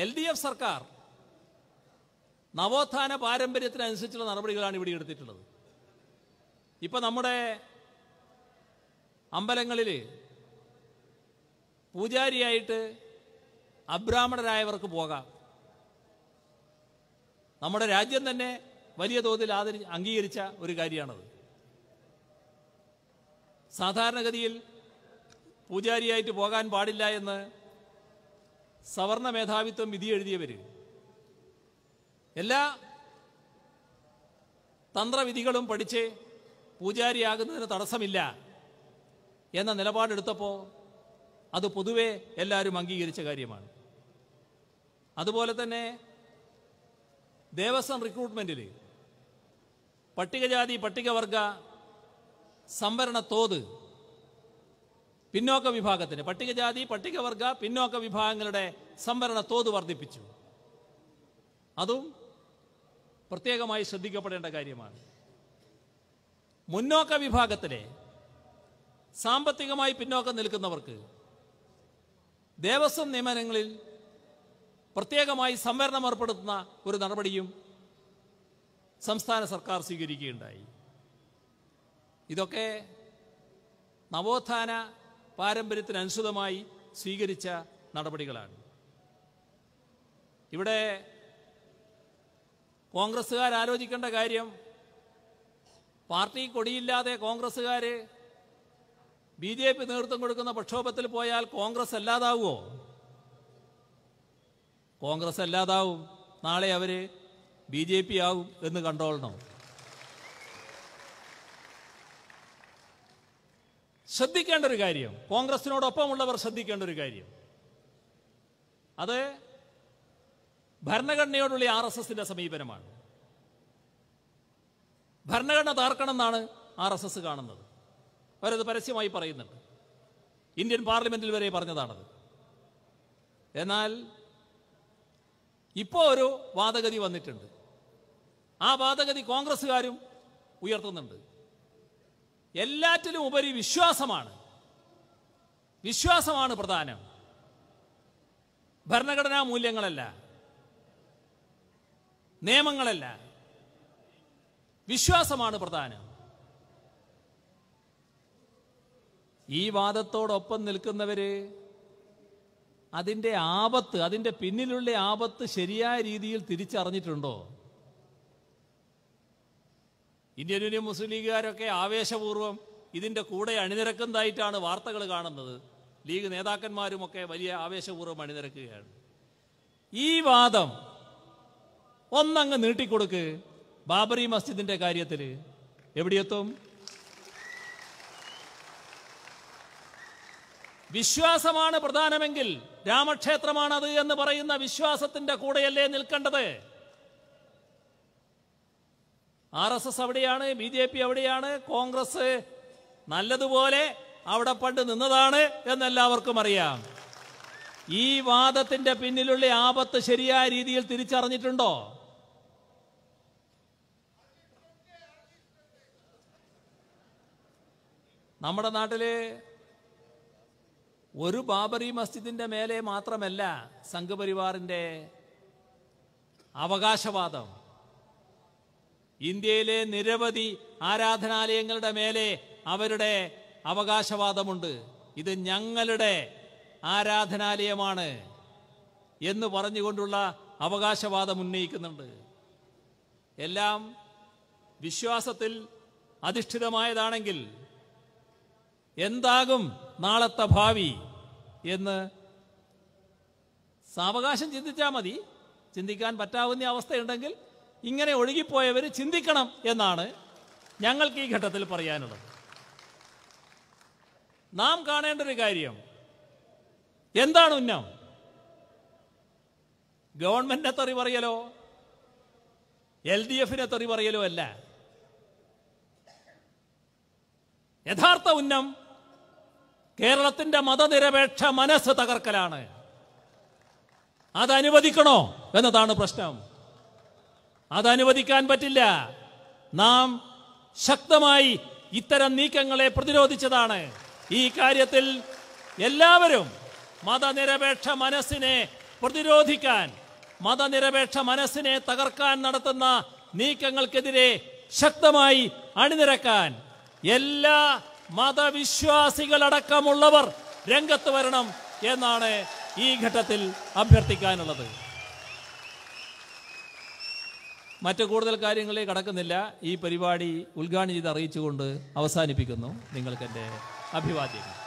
L D F സർക്കാർ നവോത്ഥാന പാരമ്പര്യത്തിനനുസരിച്ചുള്ള നടപടികളാണ് ഇവിടെ എടുത്തിട്ടുള്ളത് ഇപ്പം നമ്മുടെ അമ്പലങ്ങളിൽ പൂജാരിയായിട്ട് അബ്രാഹ്മണരായവർക്ക് പോകാം നമ്മുടെ രാജ്യം തന്നെ വലിയ തോതിൽ ആദരി അംഗീകരിച്ച ഒരു കാര്യമാണത് സാധാരണഗതിയിൽ പൂജാരിയായിട്ട് പോകാൻ പാടില്ല എന്ന് സവർണ മേധാവിത്വം വിധി എഴുതിയവർ എല്ലാ തന്ത്രവിധികളും പഠിച്ച് പൂജാരിയാകുന്നതിന് തടസ്സമില്ല എന്ന നിലപാടെടുത്തപ്പോൾ അത് പൊതുവെ എല്ലാവരും അംഗീകരിച്ച കാര്യമാണ് അതുപോലെ തന്നെ ദേവസ്വം റിക്രൂട്ട്മെൻറ്റിൽ പട്ടികജാതി പട്ടികവർഗ സംവരണ തോത് പിന്നോക്ക വിഭാഗത്തിന് പട്ടികജാതി പട്ടികവർഗ പിന്നോക്ക വിഭാഗങ്ങളുടെ സംവരണ തോത് വർദ്ധിപ്പിച്ചു അതും പ്രത്യേകമായി ശ്രദ്ധിക്കപ്പെടേണ്ട കാര്യമാണ് മുന്നോക്ക വിഭാഗത്തിലെ സാമ്പത്തികമായി പിന്നോക്കം നിൽക്കുന്നവർക്ക് ദേവസ്വം നിയമനങ്ങളിൽ പ്രത്യേകമായി സംവരണം ഏർപ്പെടുത്തുന്ന ഒരു നടപടിയും സംസ്ഥാന സർക്കാർ സ്വീകരിക്കുകയുണ്ടായി ഇതൊക്കെ നവോത്ഥാന പാരമ്പര്യത്തിനനുസൃതമായി സ്വീകരിച്ച നടപടികളാണ് ഇവിടെ കോൺഗ്രസ്സുകാർ ആലോചിക്കേണ്ട കാര്യം പാർട്ടി കൊടിയില്ലാതെ കോൺഗ്രസ്സുകാർ ബി ജെ പി നേതൃത്വം കൊടുക്കുന്ന പ്രക്ഷോഭത്തിൽ പോയാൽ കോൺഗ്രസ് അല്ലാതാവുമോ കോൺഗ്രസ് അല്ലാതാവും നാളെ അവർ ബി ജെ പി ആവും എന്ന് കണ്ടോളണം ശ്രദ്ധിക്കേണ്ട ഒരു കാര്യം കോൺഗ്രസിനോടൊപ്പമുള്ളവർ ശ്രദ്ധിക്കേണ്ട ഒരു കാര്യം അത് ഭരണഘടനയോടുള്ള ആർ എസ് എസിന്റെ സമീപനമാണ് ഭരണഘടന താർക്കണം എന്നാണ് ആർ എസ് എസ് കാണുന്നത് അവരത് പരസ്യമായി പറയുന്നുണ്ട് ഇന്ത്യൻ പാർലമെന്റിൽ വരെ പറഞ്ഞതാണത് എന്നാൽ ഇപ്പോൾ ഒരു വാദഗതി വന്നിട്ടുണ്ട് ആ വാദഗതി കോൺഗ്രസ്സുകാരും ഉയർത്തുന്നുണ്ട് എല്ലാറ്റിലും ഉപരി വിശ്വാസമാണ് വിശ്വാസമാണ് പ്രധാനം ഭരണഘടനാ മൂല്യങ്ങളല്ല നിയമങ്ങളല്ല വിശ്വാസമാണ് പ്രധാനം ഈ വാദത്തോടൊപ്പം നിൽക്കുന്നവര് അതിൻ്റെ ആപത്ത് അതിൻ്റെ പിന്നിലുള്ള ആപത്ത് ശരിയായ രീതിയിൽ തിരിച്ചറിഞ്ഞിട്ടുണ്ടോ ഇന്ത്യൻ യൂണിയൻ മുസ്ലിം ലീഗുകാരൊക്കെ ആവേശപൂർവ്വം ഇതിൻ്റെ കൂടെ അണിനിരക്കുന്നതായിട്ടാണ് വാർത്തകൾ കാണുന്നത് ലീഗ് നേതാക്കന്മാരുമൊക്കെ വലിയ ആവേശപൂർവ്വം അണിനിരക്കുകയാണ് ഈ വാദം ഒന്നങ്ങ് നീട്ടിക്കൊടുക്ക് ബാബറി മസ്ജിദിൻ്റെ കാര്യത്തിൽ എവിടെയെത്തും വിശ്വാസമാണ് പ്രധാനമെങ്കിൽ രാമക്ഷേത്രമാണത് എന്ന് പറയുന്ന വിശ്വാസത്തിന്റെ കൂടെയല്ലേ നിൽക്കേണ്ടത് ആർ എസ് എസ് അവിടെയാണ് ബി ജെ പി അവിടെയാണ് കോൺഗ്രസ് നല്ലതുപോലെ അവിടെ പണ്ട് നിന്നതാണ് എന്നെല്ലാവർക്കും അറിയാം ഈ വാദത്തിന്റെ പിന്നിലുള്ള ആപത്ത് ശരിയായ രീതിയിൽ തിരിച്ചറിഞ്ഞിട്ടുണ്ടോ നമ്മുടെ നാട്ടില് ഒരു ബാബറി മസ്ജിദിന്റെ മേലെ മാത്രമല്ല സംഘപരിവാറിന്റെ അവകാശവാദം ഇന്ത്യയിലെ നിരവധി ആരാധനാലയങ്ങളുടെ മേലെ അവരുടെ അവകാശവാദമുണ്ട് ഇത് ഞങ്ങളുടെ ആരാധനാലയമാണ് എന്ന് പറഞ്ഞുകൊണ്ടുള്ള അവകാശവാദം ഉന്നയിക്കുന്നുണ്ട് എല്ലാം വിശ്വാസത്തിൽ അധിഷ്ഠിതമായതാണെങ്കിൽ എന്താകും നാളത്തെ ഭാവി എന്ന് സാവകാശം ചിന്തിച്ചാൽ മതി ചിന്തിക്കാൻ പറ്റാവുന്ന അവസ്ഥയുണ്ടെങ്കിൽ ഇങ്ങനെ ഒഴുകിപ്പോയവർ ചിന്തിക്കണം എന്നാണ് ഞങ്ങൾക്ക് ഈ ഘട്ടത്തിൽ പറയാനുള്ളത് നാം കാണേണ്ട ഒരു കാര്യം എന്താണ് ഉന്നം ഗവൺമെന്റിനെ തെറി പറയലോ എൽ ഡി എഫിനെ തെറി പറയലോ അല്ല യഥാർത്ഥ ഉന്നം കേരളത്തിന്റെ മതനിരപേക്ഷ മനസ്സ് തകർക്കലാണ് അതനുവദിക്കണോ എന്നതാണ് പ്രശ്നം അത് അനുവദിക്കാൻ പറ്റില്ല നാം ശക്തമായി ഇത്തരം നീക്കങ്ങളെ പ്രതിരോധിച്ചതാണ് ഈ കാര്യത്തിൽ എല്ലാവരും മതനിരപേക്ഷ മനസ്സിനെ പ്രതിരോധിക്കാൻ മതനിരപേക്ഷ മനസ്സിനെ തകർക്കാൻ നടത്തുന്ന നീക്കങ്ങൾക്കെതിരെ ശക്തമായി അണിനിരക്കാൻ എല്ലാ മതവിശ്വാസികളടക്കമുള്ളവർ രംഗത്ത് വരണം എന്നാണ് ഈ ഘട്ടത്തിൽ അഭ്യർത്ഥിക്കാനുള്ളത് മറ്റു കൂടുതൽ കാര്യങ്ങളിലേക്ക് കടക്കുന്നില്ല ഈ പരിപാടി ഉദ്ഘാടനം ചെയ്ത് അറിയിച്ചുകൊണ്ട് അവസാനിപ്പിക്കുന്നു നിങ്ങൾക്കെൻ്റെ അഭിവാദ്യങ്ങൾ